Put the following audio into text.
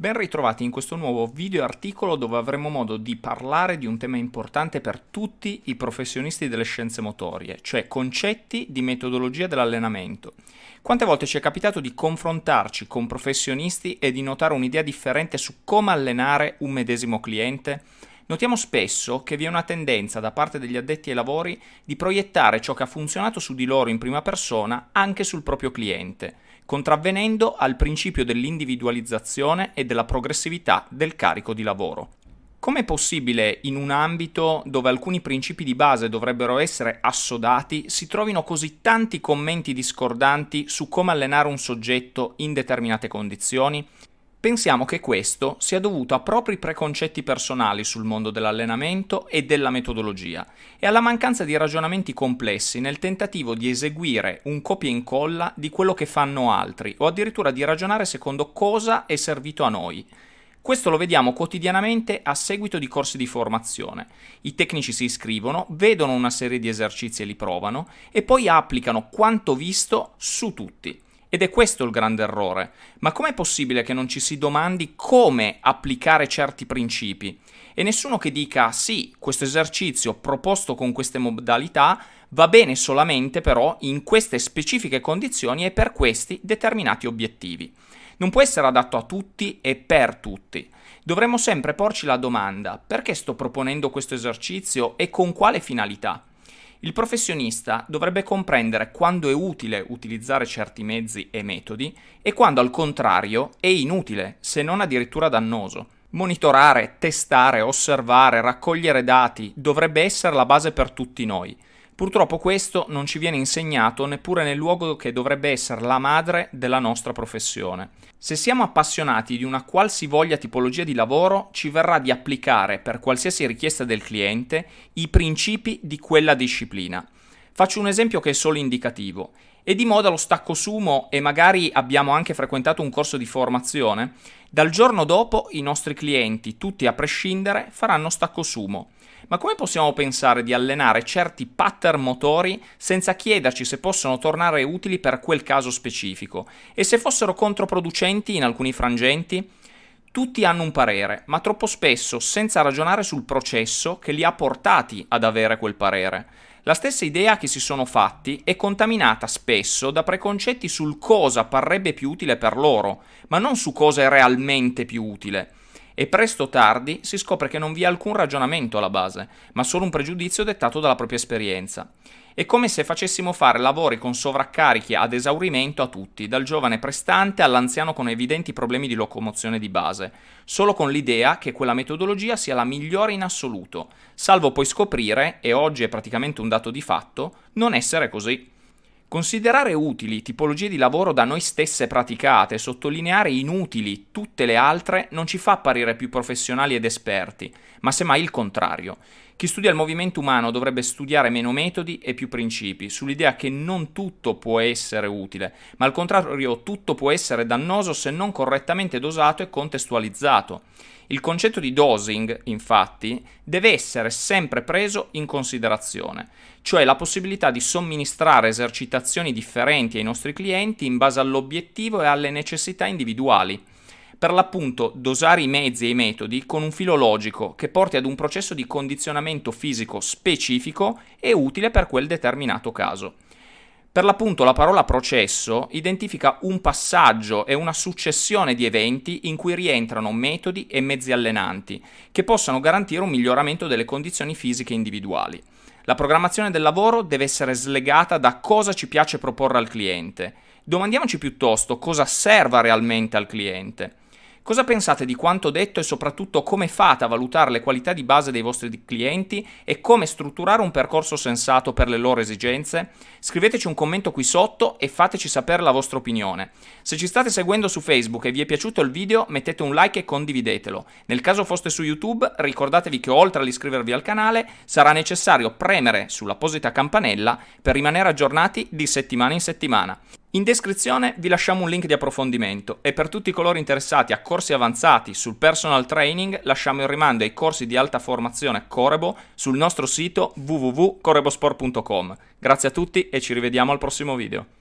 Ben ritrovati in questo nuovo video articolo dove avremo modo di parlare di un tema importante per tutti i professionisti delle scienze motorie, cioè concetti di metodologia dell'allenamento. Quante volte ci è capitato di confrontarci con professionisti e di notare un'idea differente su come allenare un medesimo cliente? Notiamo spesso che vi è una tendenza da parte degli addetti ai lavori di proiettare ciò che ha funzionato su di loro in prima persona anche sul proprio cliente contravvenendo al principio dell'individualizzazione e della progressività del carico di lavoro. Com'è possibile in un ambito dove alcuni principi di base dovrebbero essere assodati si trovino così tanti commenti discordanti su come allenare un soggetto in determinate condizioni? Pensiamo che questo sia dovuto a propri preconcetti personali sul mondo dell'allenamento e della metodologia e alla mancanza di ragionamenti complessi nel tentativo di eseguire un copia e incolla di quello che fanno altri o addirittura di ragionare secondo cosa è servito a noi. Questo lo vediamo quotidianamente a seguito di corsi di formazione. I tecnici si iscrivono, vedono una serie di esercizi e li provano e poi applicano quanto visto su tutti. Ed è questo il grande errore. Ma com'è possibile che non ci si domandi come applicare certi principi? E nessuno che dica sì, questo esercizio proposto con queste modalità va bene solamente però in queste specifiche condizioni e per questi determinati obiettivi. Non può essere adatto a tutti e per tutti. Dovremmo sempre porci la domanda perché sto proponendo questo esercizio e con quale finalità? Il professionista dovrebbe comprendere quando è utile utilizzare certi mezzi e metodi e quando al contrario è inutile, se non addirittura dannoso. Monitorare, testare, osservare, raccogliere dati dovrebbe essere la base per tutti noi. Purtroppo questo non ci viene insegnato neppure nel luogo che dovrebbe essere la madre della nostra professione. Se siamo appassionati di una qualsivoglia tipologia di lavoro, ci verrà di applicare per qualsiasi richiesta del cliente i principi di quella disciplina. Faccio un esempio che è solo indicativo. È di moda lo stacco sumo e magari abbiamo anche frequentato un corso di formazione. Dal giorno dopo i nostri clienti, tutti a prescindere, faranno stacco sumo. Ma come possiamo pensare di allenare certi pattern motori senza chiederci se possono tornare utili per quel caso specifico e se fossero controproducenti in alcuni frangenti? Tutti hanno un parere, ma troppo spesso senza ragionare sul processo che li ha portati ad avere quel parere. La stessa idea che si sono fatti è contaminata spesso da preconcetti sul cosa parrebbe più utile per loro, ma non su cosa è realmente più utile e presto o tardi si scopre che non vi è alcun ragionamento alla base, ma solo un pregiudizio dettato dalla propria esperienza. È come se facessimo fare lavori con sovraccarichi ad esaurimento a tutti, dal giovane prestante all'anziano con evidenti problemi di locomozione di base, solo con l'idea che quella metodologia sia la migliore in assoluto, salvo poi scoprire, e oggi è praticamente un dato di fatto, non essere così. Considerare utili tipologie di lavoro da noi stesse praticate e sottolineare inutili tutte le altre non ci fa apparire più professionali ed esperti, ma semmai il contrario. Chi studia il movimento umano dovrebbe studiare meno metodi e più principi, sull'idea che non tutto può essere utile, ma al contrario tutto può essere dannoso se non correttamente dosato e contestualizzato. Il concetto di dosing, infatti, deve essere sempre preso in considerazione cioè la possibilità di somministrare esercitazioni differenti ai nostri clienti in base all'obiettivo e alle necessità individuali. Per l'appunto dosare i mezzi e i metodi con un filo logico che porti ad un processo di condizionamento fisico specifico e utile per quel determinato caso. Per l'appunto la parola processo identifica un passaggio e una successione di eventi in cui rientrano metodi e mezzi allenanti, che possano garantire un miglioramento delle condizioni fisiche individuali. La programmazione del lavoro deve essere slegata da cosa ci piace proporre al cliente. Domandiamoci piuttosto cosa serva realmente al cliente. Cosa pensate di quanto detto e soprattutto come fate a valutare le qualità di base dei vostri clienti e come strutturare un percorso sensato per le loro esigenze? Scriveteci un commento qui sotto e fateci sapere la vostra opinione. Se ci state seguendo su Facebook e vi è piaciuto il video, mettete un like e condividetelo. Nel caso foste su YouTube, ricordatevi che oltre all'iscrivervi al canale, sarà necessario premere sull'apposita campanella per rimanere aggiornati di settimana in settimana. In descrizione vi lasciamo un link di approfondimento e per tutti coloro interessati a corsi avanzati sul personal training lasciamo il rimando ai corsi di alta formazione Corebo sul nostro sito www.corebosport.com. Grazie a tutti e ci rivediamo al prossimo video.